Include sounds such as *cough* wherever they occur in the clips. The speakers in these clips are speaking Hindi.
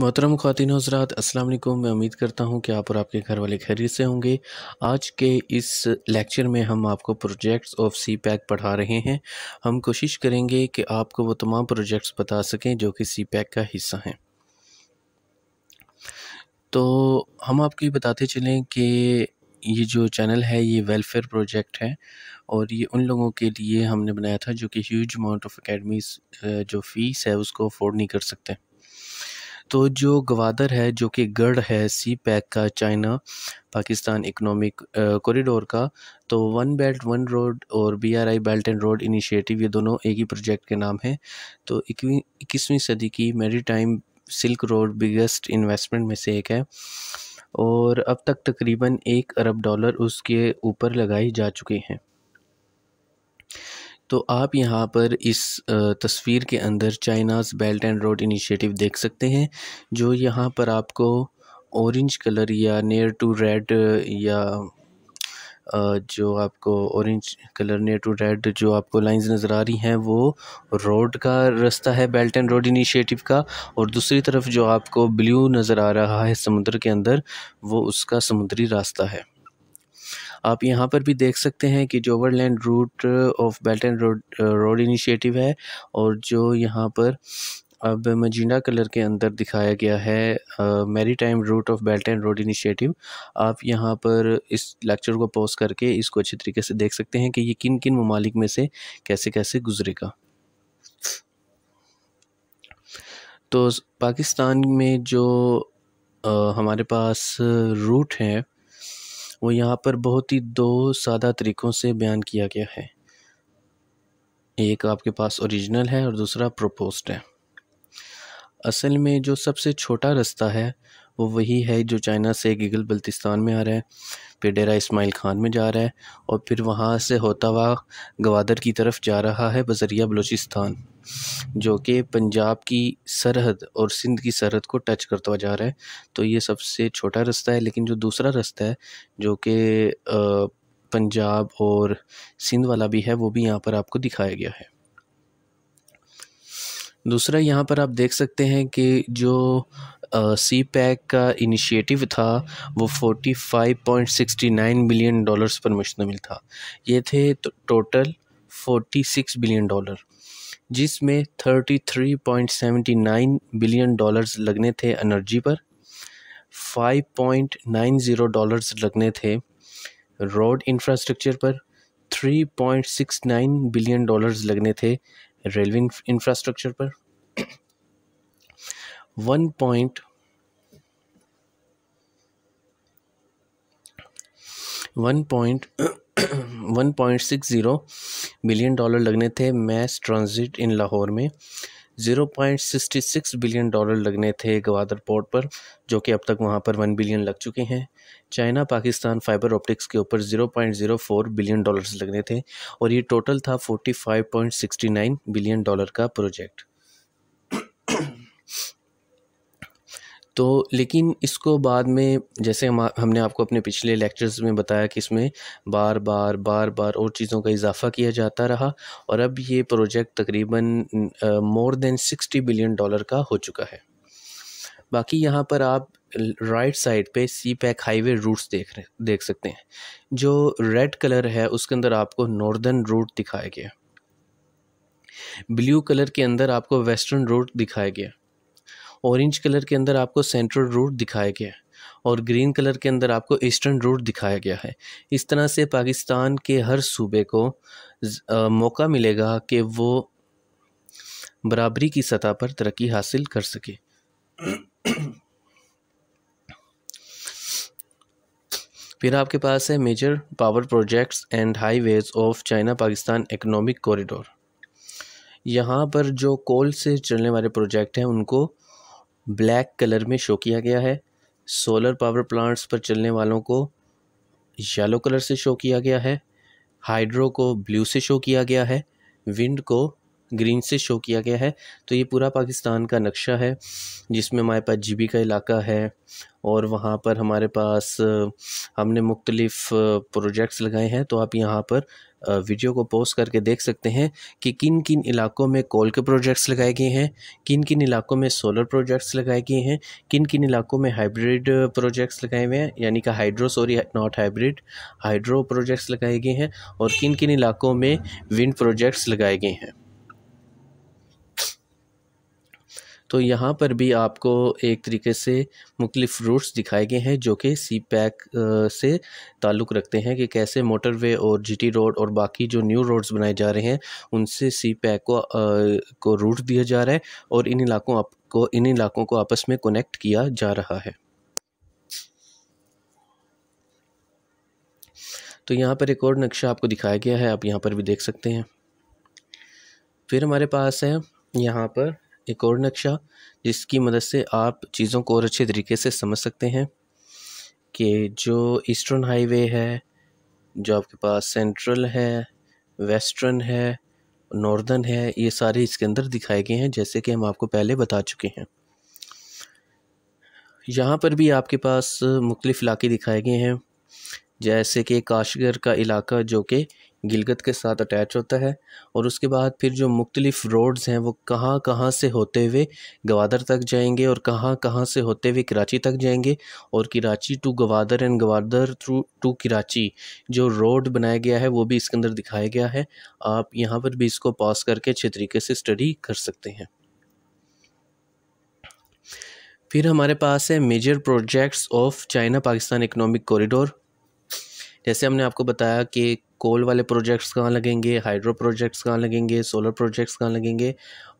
मोहतरम खातिन हजरात अस्सलाम वालेकुम मैं उम्मीद करता हूँ कि आप और आपके घर वाले खैरियत से होंगे आज के इस लेक्चर में हम आपको प्रोजेक्ट्स ऑफ सी पैक पढ़ा रहे हैं हम कोशिश करेंगे कि आपको वो तमाम प्रोजेक्ट्स बता सकें जो कि सी पैक का हिस्सा हैं तो हम आपको ये बताते चलें कि ये जो चैनल है ये वेलफेयर प्रोजेक्ट है और ये उन लोगों के लिए हमने बनाया था जो कि ह्यूज अमाउंट ऑफ अकेडमी जो फ़ीस है उसको अफोर्ड नहीं कर सकते तो जो गवादर है जो कि गढ़ है सी पैक का चाइना पाकिस्तान इकनॉमिक कॉरिडोर का तो वन बेल्ट वन रोड और BRI belt and road initiative ये दोनों एक ही प्रोजेक्ट के नाम हैं तो इक्कीसवीं सदी की maritime silk road biggest investment में से एक है और अब तक तकरीबन एक अरब डॉलर उसके ऊपर लगाई जा चुके हैं तो आप यहाँ पर इस तस्वीर के अंदर China's belt and road initiative देख सकते हैं जो यहाँ पर आपको ऑरेंज कलर या नियर टू रेड या जो आपको orange colour near to red जो आपको लाइंस नज़र आ रही हैं वो रोड का रास्ता है बेल्ट एंड रोड इनिशिएटिव का और दूसरी तरफ जो आपको ब्लू नज़र आ रहा है समुद्र के अंदर वो उसका समुद्री रास्ता है आप यहाँ पर भी देख सकते हैं कि जो overland route of belt and road road initiative है और जो यहाँ पर अब मजीना कलर के अंदर दिखाया गया है maritime route of belt and road initiative आप यहाँ पर इस लेक्चर को पोस्ट करके इसको अच्छे तरीके से देख सकते हैं कि ये किन किन ममालिक में से कैसे कैसे गुजरेगा तो पाकिस्तान में जो आ, हमारे पास रूट हैं वो यहाँ पर बहुत ही दो सादा तरीक़ों से बयान किया गया है एक आपके पास ओरिजिनल है और दूसरा प्रपोज्ड है असल में जो सबसे छोटा रास्ता है वो वही है जो चाइना से गिगल बल्तिस्तान में आ रहा है पे डेरा इस्माइल खान में जा रहा है और फिर वहाँ से होता हुआ गवादर की तरफ जा रहा है बजरिया बलूचिस्तान जो कि पंजाब की सरहद और सिंध की सरहद को टच करता हुआ जा रहा है तो ये सबसे छोटा रास्ता है लेकिन जो दूसरा रास्ता है जो कि पंजाब और सिंध वाला भी है वो भी यहाँ पर आपको दिखाया गया है दूसरा यहाँ पर आप देख सकते हैं कि जो सी पैक का इनिशिएटिव था वो 45.69 बिलियन डॉलर्स पर मुश्तमिल था ये थे तो, टोटल 46 बिलियन डॉलर जिसमें 33.79 बिलियन डॉलर्स लगने थे एनर्जी पर 5.90 डॉलर्स लगने थे रोड इंफ्रास्ट्रक्चर पर 3.69 बिलियन डॉलर्स लगने थे रेलवे इंफ्रास्ट्रक्चर पर one point one point one point six zero billion dollar लगने थे मैस ट्रांजिट इन लाहौर में zero point sixty six billion dollar लगने थे गवादर पोर्ट पर जो कि अब तक वहाँ पर वन बिलियन लग चुके हैं चाइना पाकिस्तान फाइबर ऑप्टिक्स के ऊपर zero point zero four billion dollars लगने थे और ये टोटल था forty five point sixty nine billion dollar का प्रोजेक्ट तो लेकिन इसको बाद में जैसे हम हमने आपको अपने पिछले लेक्चर्स में बताया कि इसमें बार बार बार बार और चीज़ों का इजाफा किया जाता रहा और अब ये प्रोजेक्ट तकरीबन more than sixty billion dollar का हो चुका है बाकी यहाँ पर आप राइट साइड पे सी पैक हाईवे रूट्स देख रहे देख सकते हैं जो रेड कलर है उसके अंदर आपको नॉर्दर्न रूट दिखाया गया ब्लू कलर के अंदर आपको वेस्टर्न रूट दिखाया गया ऑरेंज कलर के अंदर आपको सेंट्रल रूट दिखाया गया है और ग्रीन कलर के अंदर आपको ईस्टर्न रूट दिखाया गया है इस तरह से पाकिस्तान के हर सूबे को आ, मौका मिलेगा कि वो बराबरी की सतह पर तरक्की हासिल कर सके फिर आपके पास है major power projects and highways of China Pakistan economic corridor यहाँ पर जो कोल से चलने वाले प्रोजेक्ट हैं उनको ब्लैक कलर में शो किया गया है सोलर पावर प्लांट्स पर चलने वालों को येलो कलर से शो किया गया है हाइड्रो को ब्लू से शो किया गया है विंड को ग्रीन से शो किया गया है तो ये पूरा पाकिस्तान का नक्शा है जिसमें हमारे पास जीबी का इलाका है और वहाँ पर हमारे पास हमने मुख्तलिफ़ प्रोजेक्ट्स लगाए हैं तो आप यहाँ पर वीडियो को पोस्ट करके देख सकते हैं कि किन किन इलाकों में कोल के प्रोजेक्ट्स लगाए गए हैं किन किन इलाकों में सोलर प्रोजेक्ट्स लगाए गए हैं किन किन इलाकों में हाइब्रिड प्रोजेक्ट्स लगाए हुए हैं यानी कि hydro sorry not hybrid hydro projects लगाए गए हैं और किन किन इलाकों में विंड प्रोजेक्ट्स लगाए गए हैं तो यहाँ पर भी आपको एक तरीके से मुख्तफ़ रूट्स दिखाए गए हैं जो कि सी पैक से ताल्लुक़ रखते हैं कि कैसे मोटरवे और जीटी रोड और बाकी जो न्यू रोड्स बनाए जा रहे हैं उनसे सी पैक को आ, को रूट दिया जा रहा है और इन इलाकों आपको इन इलाकों को आपस में कनेक्ट किया जा रहा है तो यहाँ पर एक और नक्शा आपको दिखाया गया है आप यहाँ पर भी देख सकते हैं फिर हमारे पास है यहाँ पर एक और नक्शा जिसकी मदद से आप चीज़ों को और अच्छे तरीके से समझ सकते हैं कि जो ईस्टर्न हाईवे है जो आपके पास सेंट्रल है वेस्टर्न है नॉर्दर्न है ये सारे इसके अंदर दिखाए गए हैं जैसे कि हम आपको पहले बता चुके हैं यहाँ पर भी आपके पास मुख्तलिफ़ इलाके दिखाए गए हैं जैसे कि काशगर का इलाका जो कि गिलगत के साथ अटैच होता है और उसके बाद फिर जो मुख्तलिफ़ रोड्स हैं वो कहाँ कहाँ से होते हुए गवादर तक जाएंगे और कहाँ कहाँ से होते हुए कराची तक जाएंगे और Karachi to Gwadar and Gwadar through to Karachi जो रोड बनाया गया है वो भी इसके अंदर दिखाया गया है आप यहाँ पर भी इसको पास करके अच्छे तरीके से स्टडी कर सकते हैं फिर हमारे पास है major projects of China Pakistan economic corridor जैसे हमने आपको बताया कि कोल वाले प्रोजेक्ट्स कहाँ लगेंगे हाइड्रो प्रोजेक्ट्स कहाँ लगेंगे सोलर प्रोजेक्ट्स कहाँ लगेंगे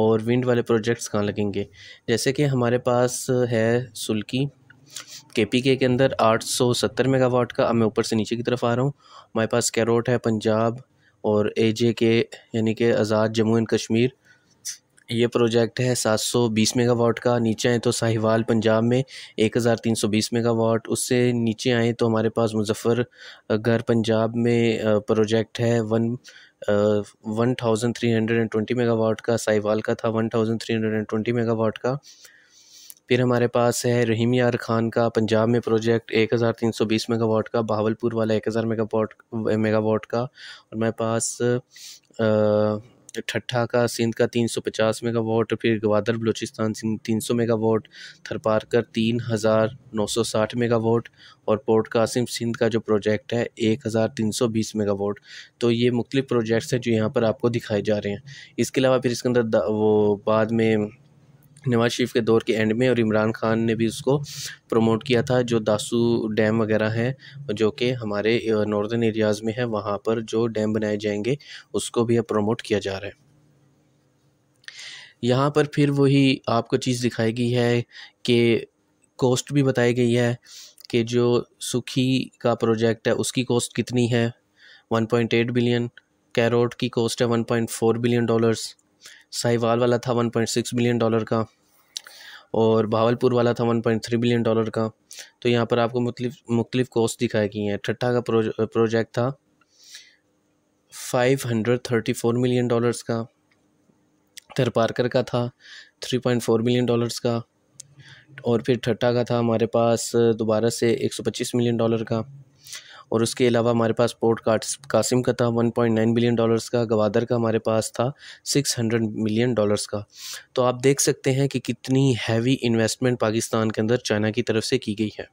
और विंड वाले प्रोजेक्ट्स कहाँ लगेंगे जैसे कि हमारे पास है सुल्की के पी के के अंदर 870 मेगावाट का अब मैं ऊपर से नीचे की तरफ आ रहा हूँ हमारे पास कैरोट है पंजाब और ए जे के यानी कि आज़ाद जम्मू एंड कश्मीर ये प्रोजेक्ट है सात सौ बीस मेगावाट का नीचे आए तो साहिवाल पंजाब में एक हज़ार तीन सौ बीस मेगावाट उससे नीचे आए तो हमारे पास घर पंजाब में प्रोजेक्ट है one one thousand three hundred and twenty megawatt का साहिवाल का था one thousand three hundred and twenty megawatt का फिर हमारे पास है रहीम यार खान का पंजाब में प्रोजेक्ट एक हज़ार तीन सौ बीस मेगावाट का बहावलपुर वाला एक हज़ार मेगावाट मेगावाट का और मेरे पास आ, ठट्ठा का सिंध का 350 मेगावाट फिर गवादर बलूचिस्तान सिंध 300 मेगावाट थरपारकर 3960 मेगावाट और पोर्ट कासिम सिंध का जो प्रोजेक्ट है 1320 मेगावाट तो ये मुख्तलिफ प्रोजेक्ट्स हैं जो यहाँ पर आपको दिखाए जा रहे हैं इसके अलावा फिर इसके अंदर वो बाद में नवाज शरीफ के दौर के एंड में और इमरान खान ने भी उसको प्रमोट किया था जो दासू डैम वगैरह हैं जो कि हमारे नॉर्दर्न एरियाज़ में है वहाँ पर जो डैम बनाए जाएंगे उसको भी अब प्रमोट किया जा रहा है यहाँ पर फिर वही आपको चीज़ दिखाई गई है कि कॉस्ट भी बताई गई है कि जो सुखी का प्रोजेक्ट है उसकी कॉस्ट कितनी है 1.8 बिलियन कैरोट की कॉस्ट है 1.4 बिलियन डॉलर्स साहिवाल वाला था 1.6 बिलियन डॉलर का और भावलपुर वाला था one point three billion dollar का तो यहाँ पर आपको मुख्तफ कॉस्ट कोस्ट दिखाई गई हैं ठट्ठा का प्रोज, प्रोजेक्ट था five hundred thirty four million dollars का थरपारकर का था three point four million dollars का और फिर ठट्टा का था हमारे पास दोबारा से एक सौ पच्चीस मिलियन डॉलर का और उसके अलावा हमारे पास पोर्ट कासिम का था 1.9 बिलियन डॉलर्स का गवादर का हमारे पास था 600 मिलियन डॉलर्स का तो आप देख सकते हैं कि कितनी हैवी इन्वेस्टमेंट पाकिस्तान के अंदर चाइना की तरफ से की गई है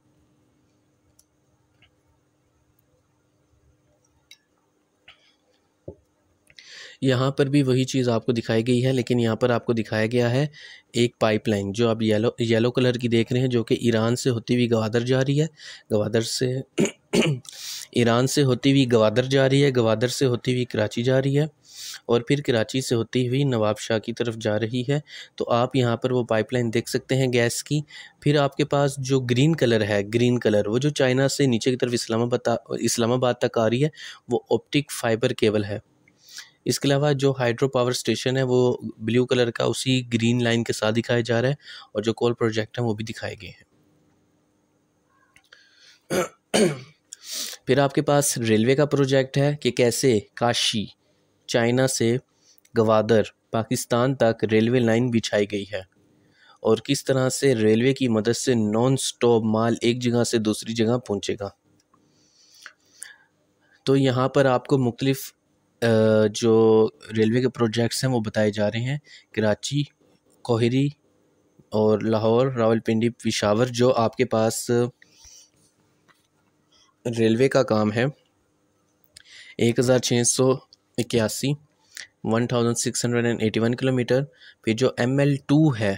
यहाँ पर भी वही चीज़ आपको दिखाई गई है लेकिन यहाँ पर आपको दिखाया गया है एक पाइपलाइन जो आप येलो येलो कलर की देख रहे हैं जो कि ईरान से होती हुई गवादर जा रही है गवादर से *clears throat* ईरान से होती हुई गवादर जा रही है गवादर से होती हुई कराची जा रही है और फिर कराची से होती हुई नवाब शाह की तरफ जा रही है तो आप यहाँ पर वो पाइपलाइन देख सकते हैं गैस की फिर आपके पास जो ग्रीन कलर है ग्रीन कलर वो जो चाइना से नीचे की तरफ इस्लामाबाद इस्लामाबाद तक आ रही है वो ऑप्टिक फाइबर केबल है इसके अलावा जो हाइड्रो पावर स्टेशन है वो ब्लू कलर का उसी ग्रीन लाइन के साथ दिखाया जा रहा है और जो कोल प्रोजेक्ट है वो भी दिखाए गए हैं *clears throat* फिर आपके पास रेलवे का प्रोजेक्ट है कि कैसे काशी चाइना से गवादर पाकिस्तान तक रेलवे लाइन बिछाई गई है और किस तरह से रेलवे की मदद से नॉन स्टॉप माल एक जगह से दूसरी जगह पहुंचेगा तो यहाँ पर आपको मुख्तलिफ जो रेलवे के प्रोजेक्ट्स हैं वो बताए जा रहे हैं कराची कोहरी और लाहौर रावलपिंडी पिशावर जो आपके पास रेलवे का काम है एक हज़ार छः सौ इक्यासी one thousand six hundred and eighty one kilometre फिर जो एम एल टू है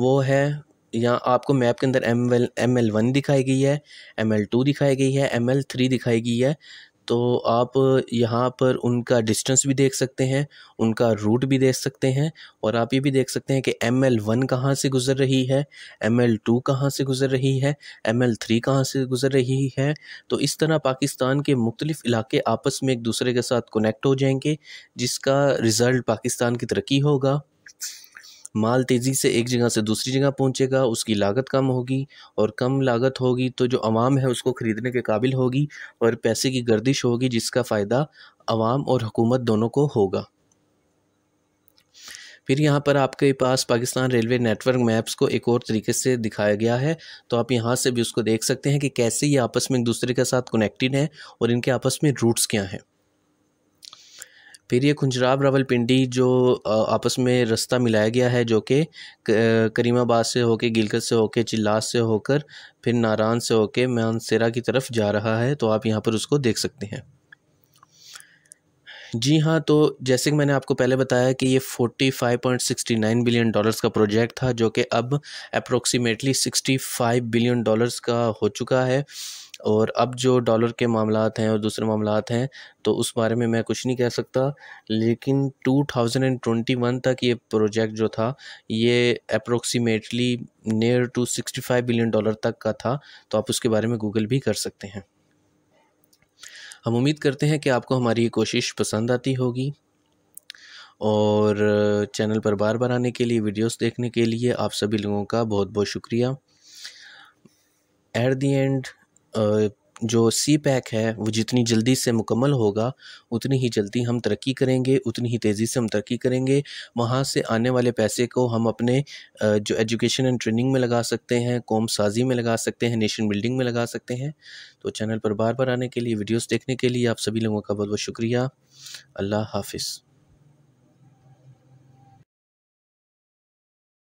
वो है यहाँ आपको मैप के अंदर M L M L one दिखाई गई है एम एल टू दिखाई गई है एम एल थ्री दिखाई गई है तो आप यहाँ पर उनका डिस्टेंस भी देख सकते हैं उनका रूट भी देख सकते हैं और आप ये भी देख सकते हैं कि एम एल वन कहाँ से गुज़र रही है एम एल टू कहाँ से गुज़र रही है एम एल थ्री कहाँ से गुज़र रही है तो इस तरह पाकिस्तान के मुख्तलिफ़ इलाके आपस में एक दूसरे के साथ कनेक्ट हो जाएंगे जिसका रिज़ल्ट पाकिस्तान की तरक्की होगा माल तेज़ी से एक जगह से दूसरी जगह पहुंचेगा उसकी लागत कम होगी और कम लागत होगी तो जो आवाम है उसको ख़रीदने के काबिल होगी और पैसे की गर्दिश होगी जिसका फ़ायदा आवाम और हुकूमत दोनों को होगा फिर यहाँ पर आपके पास पाकिस्तान रेलवे नेटवर्क मैप्स को एक और तरीके से दिखाया गया है तो आप यहाँ से भी उसको देख सकते हैं कि कैसे ये आपस में एक दूसरे के साथ कनेक्टेड हैं और इनके आपस में रूट्स क्या हैं फिर ये खुंजराब रावलपिंडी जो आपस में रास्ता मिलाया गया है जो कि करीमाबाद से होके गिलकत से होके चिल्लास से होकर फिर नारायण से होके मानसेरा की तरफ जा रहा है तो आप यहाँ पर उसको देख सकते हैं जी हाँ तो जैसे कि मैंने आपको पहले बताया कि ये 45.69 बिलियन डॉलर्स का प्रोजेक्ट था जो कि अब अप्रोक्सीमेटली 65 बिलियन डॉलर्स का हो चुका है और अब जो डॉलर के मामला हैं और दूसरे मामला हैं तो उस बारे में मैं कुछ नहीं कह सकता लेकिन 2021 तक ये प्रोजेक्ट जो था ये approximately near to 65 billion dollar तक का था तो आप उसके बारे में गूगल भी कर सकते हैं हम उम्मीद करते हैं कि आपको हमारी ये कोशिश पसंद आती होगी और चैनल पर बार बार आने के लिए वीडियोस देखने के लिए आप सभी लोगों का बहुत बहुत शुक्रिया एट दी एंड जो सी पैक है वो जितनी जल्दी से मुकम्मल होगा उतनी ही जल्दी हम तरक्की करेंगे उतनी ही तेज़ी से हम तरक्की करेंगे वहाँ से आने वाले पैसे को हम अपने जो एजुकेशन एंड ट्रेनिंग में लगा सकते हैं कौम साजी में लगा सकते हैं नेशन बिल्डिंग में लगा सकते हैं तो चैनल पर बार बार आने के लिए वीडियोस देखने के लिए आप सभी लोगों का बहुत बहुत शुक्रिया अल्लाह हाफिज़